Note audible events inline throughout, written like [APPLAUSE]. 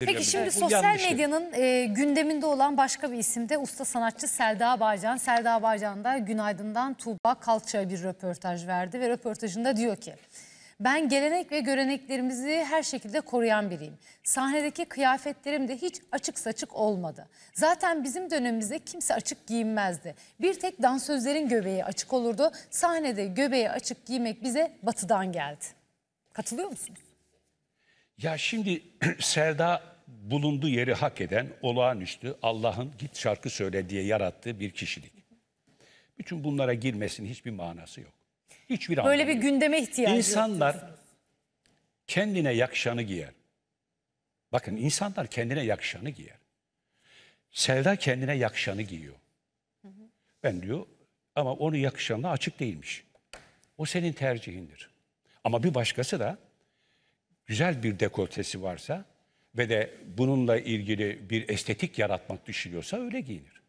Peki şimdi sosyal şey. medyanın e, gündeminde olan başka bir isim de usta sanatçı Selda Bağcan. Selda Bağcan da Günaydın'dan Tuğba Kalça'ya bir röportaj verdi ve röportajında diyor ki... Ben gelenek ve göreneklerimizi her şekilde koruyan biriyim. Sahnedeki kıyafetlerim de hiç açık saçık olmadı. Zaten bizim dönemimizde kimse açık giyinmezdi. Bir tek dansözlerin göbeği açık olurdu. Sahnede göbeği açık giymek bize batıdan geldi. Katılıyor musunuz? Ya şimdi [CLEARS THROAT] Serda bulunduğu yeri hak eden olağanüstü Allah'ın git şarkı söyle diye yarattığı bir kişilik. Bütün bunlara girmesinin hiçbir manası yok. Hiçbir anlamı Böyle bir yok. gündeme ihtiyacı İnsanlar kendine yakışanı giyer. Bakın insanlar kendine yakışanı giyer. Selda kendine yakışanı giyiyor. Ben diyor ama onu yakışanla açık değilmiş. O senin tercihindir. Ama bir başkası da güzel bir dekoltesi varsa ve de bununla ilgili bir estetik yaratmak düşünüyorsa öyle giyinir.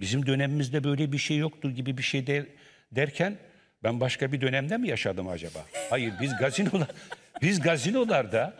Bizim dönemimizde böyle bir şey yoktu gibi bir şey de, derken ben başka bir dönemde mi yaşadım acaba? Hayır biz gazinolar [LAUGHS] biz gazinolarda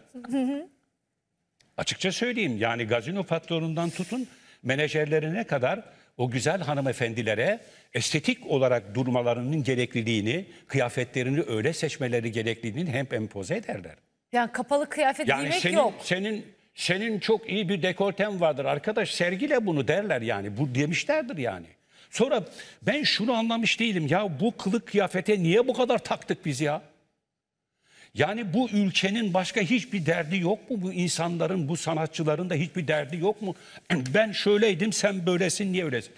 açıkça söyleyeyim yani gazino patronundan tutun menajerlerine kadar o güzel hanımefendilere estetik olarak durmalarının gerekliliğini, kıyafetlerini öyle seçmeleri gerekliliğini hem empoze ederler. Yani kapalı kıyafet Yani giymek senin, yok. senin senin çok iyi bir dekolten vardır arkadaş sergile bunu derler yani bu demişlerdir yani. Sonra ben şunu anlamış değilim ya bu kılık kıyafete niye bu kadar taktık biz ya? Yani bu ülkenin başka hiçbir derdi yok mu? Bu insanların, bu sanatçıların da hiçbir derdi yok mu? [CLEARS THROAT] Ben şöyleydim, sen böylesin, niye öylesin?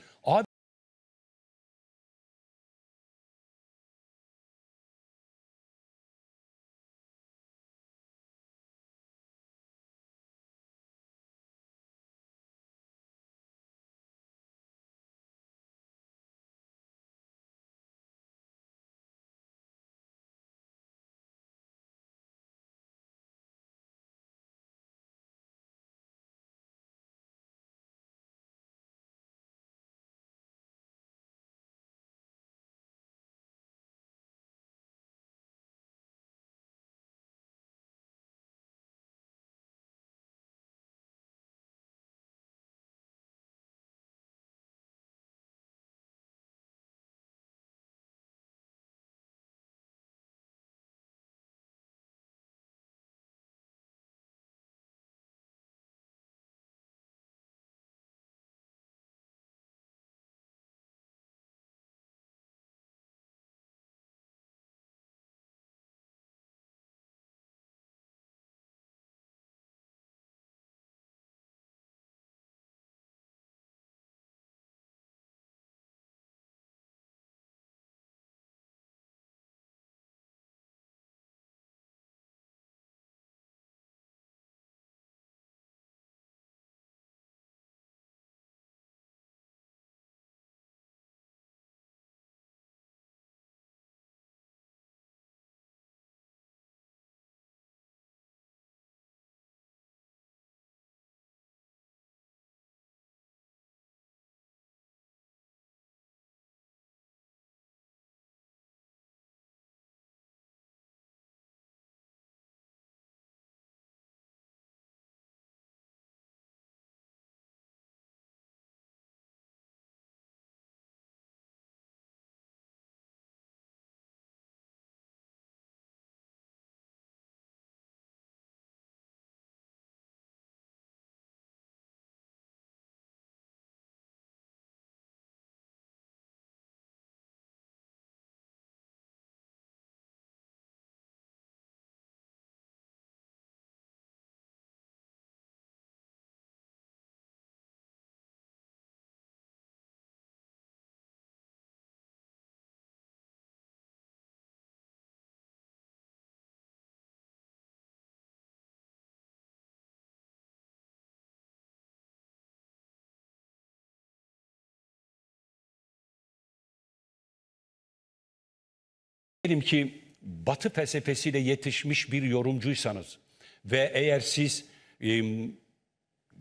Diyelim ki Batı felsefesiyle yetişmiş bir yorumcuysanız ve eğer siz e,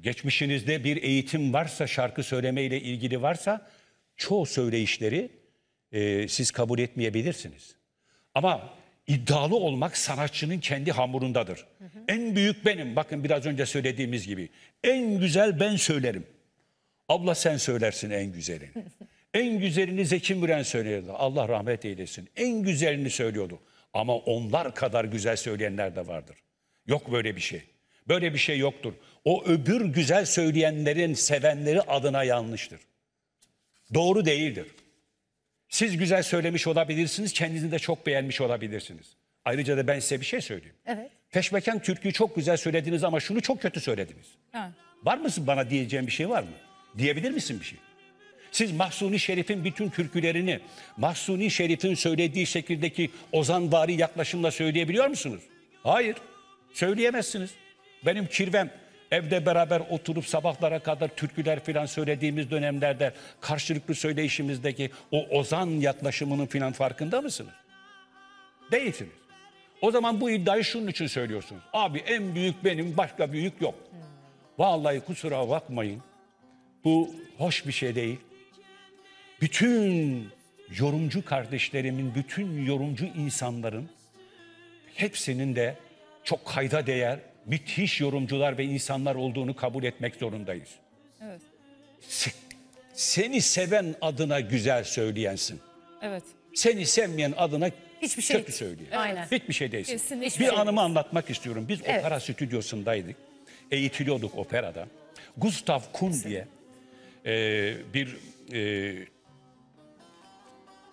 geçmişinizde bir eğitim varsa, şarkı söylemeyle ilgili varsa çoğu söyleyişleri e, siz kabul etmeyebilirsiniz. Ama iddialı olmak sanatçının kendi hamurundadır. Hı hı. En büyük benim, bakın biraz önce söylediğimiz gibi. En güzel ben söylerim. Abla sen söylersin en güzelini. En güzelini Zeki Müren söylüyordu. Allah rahmet eylesin. En güzelini söylüyordu. Ama onlar kadar güzel söyleyenler de vardır. Yok böyle bir şey. Böyle bir şey yoktur. O öbür güzel söyleyenlerin sevenleri adına yanlıştır. Doğru değildir. Siz güzel söylemiş olabilirsiniz, kendinizi de çok beğenmiş olabilirsiniz. Ayrıca da ben size bir şey söyleyeyim. Evet. Peşmeken türküyü çok güzel söylediniz ama şunu çok kötü söylediniz. Ha. Var mısın bana diyeceğim bir şey var mı? Diyebilir misin bir şey? Siz Mahsuni Şerif'in bütün türkülerini Mahsuni Şerif'in söylediği şekildeki ozanvari yaklaşımla söyleyebiliyor musunuz? Hayır. Söyleyemezsiniz. Benim kirvem evde beraber oturup sabahlara kadar türküler filan söylediğimiz dönemlerde karşılıklı söyleyişimizdeki o ozan yaklaşımının filan farkında mısınız? Değilsiniz. O zaman bu iddiayı şunun için söylüyorsunuz. Abi en büyük benim başka büyük yok. Vallahi kusura bakmayın. Bu hoş bir şey değil bütün yorumcu kardeşlerimin, bütün yorumcu insanların hepsinin de çok kayda değer, müthiş yorumcular ve insanlar olduğunu kabul etmek zorundayız. Evet. seni seven adına güzel söyleyensin. Evet. Seni sevmeyen adına Hiçbir şey kötü söylüyor. Aynen. Hiçbir şey değilsin. Kesinlikle. bir şey anımı anlatmak istiyorum. Biz evet. opera stüdyosundaydık. Eğitiliyorduk operada. Gustav Kuhn diye e, bir e,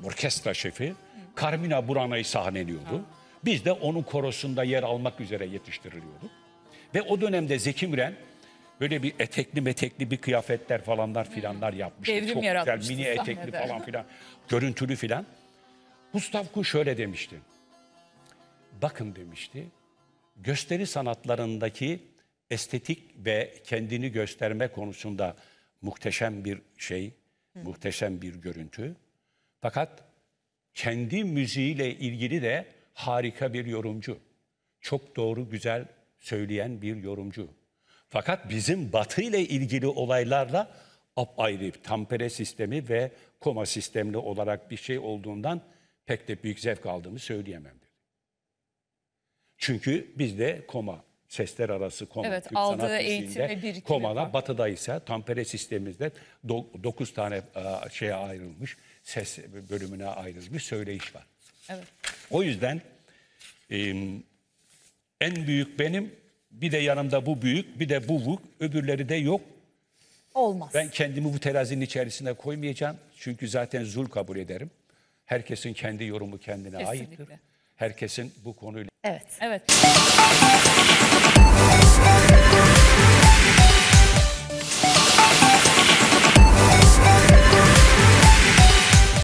orkestra şefi Carmina Burana'yı sahneliyordu. Biz de onun korosunda yer almak üzere yetiştiriliyorduk. Ve o dönemde Zeki Müren böyle bir etekli metekli bir kıyafetler falanlar filanlar yapmış. Devrim Çok güzel yaratmıştı mini etekli falan filan görüntülü filan. Gustav Kuh şöyle demişti. Bakın demişti gösteri sanatlarındaki estetik ve kendini gösterme konusunda muhteşem bir şey, muhteşem bir görüntü. Fakat kendi müziğiyle ilgili de harika bir yorumcu. Çok doğru güzel söyleyen bir yorumcu. Fakat bizim batı ile ilgili olaylarla apayrı tampere sistemi ve koma sistemli olarak bir şey olduğundan pek de büyük zevk aldığımı söyleyemem. Dedi. Çünkü bizde koma sesler arası koma. Evet, Türk aldığı eğitim ve birikimi. batıdaysa tampere sistemimizde 9 tane e, şeye ayrılmış ses bölümüne ayrılmış bir söyleyiş var. Evet. O yüzden e, en büyük benim, bir de yanımda bu büyük, bir de bu vuk, öbürleri de yok. Olmaz. Ben kendimi bu terazinin içerisine koymayacağım. Çünkü zaten zul kabul ederim. Herkesin kendi yorumu kendine Kesinlikle. aittir. Herkesin bu konuyla... Evet. Evet.